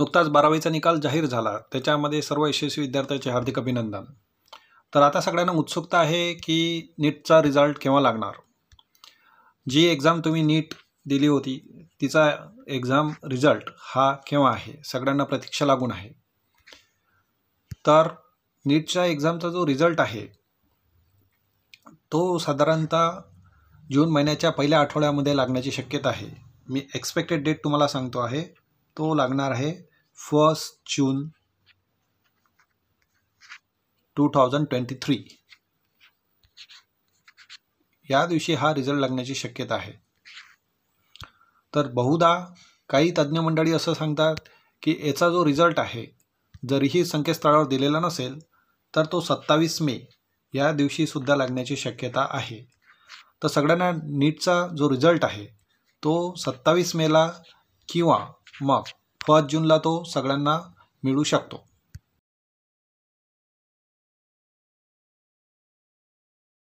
नुकताच बारावीचा निकाल जाहीर झाला त्याच्यामध्ये सर्व यशस्वी विद्यार्थ्याचे हार्दिक अभिनंदन तर आता सगळ्यांना उत्सुकता आहे की नीटचा रिझल्ट केव्हा लागणार जी एक्झाम तुम्ही नीट दिली होती तिचा एक्झाम रिझल्ट हा केव्हा आहे सगळ्यांना प्रतीक्षा लागून आहे तर नीटच्या एक्झामचा जो रिझल्ट आहे तो साधारणतः जून महिन्याच्या पहिल्या आठवड्यामध्ये लागण्याची शक्यता आहे मी एक्सपेक्टेड डेट तुम्हाला सांगतो आहे तो लागणार आहे first June 2023 या दिवशी हा रिझल्ट लागण्याची शक्यता आहे तर बहुधा काही तज्ज्ञ मंडळी असं सांगतात की याचा जो रिझल्ट आहे जरीही संकेतस्थळावर दिलेला नसेल तर तो सत्तावीस मे या दिवशीसुद्धा लागण्याची शक्यता आहे तर सगळ्यांना नीटचा जो रिझल्ट आहे तो सत्तावीस मेला किंवा मग पाच जूनला तो सगळ्यांना मिळू शकतो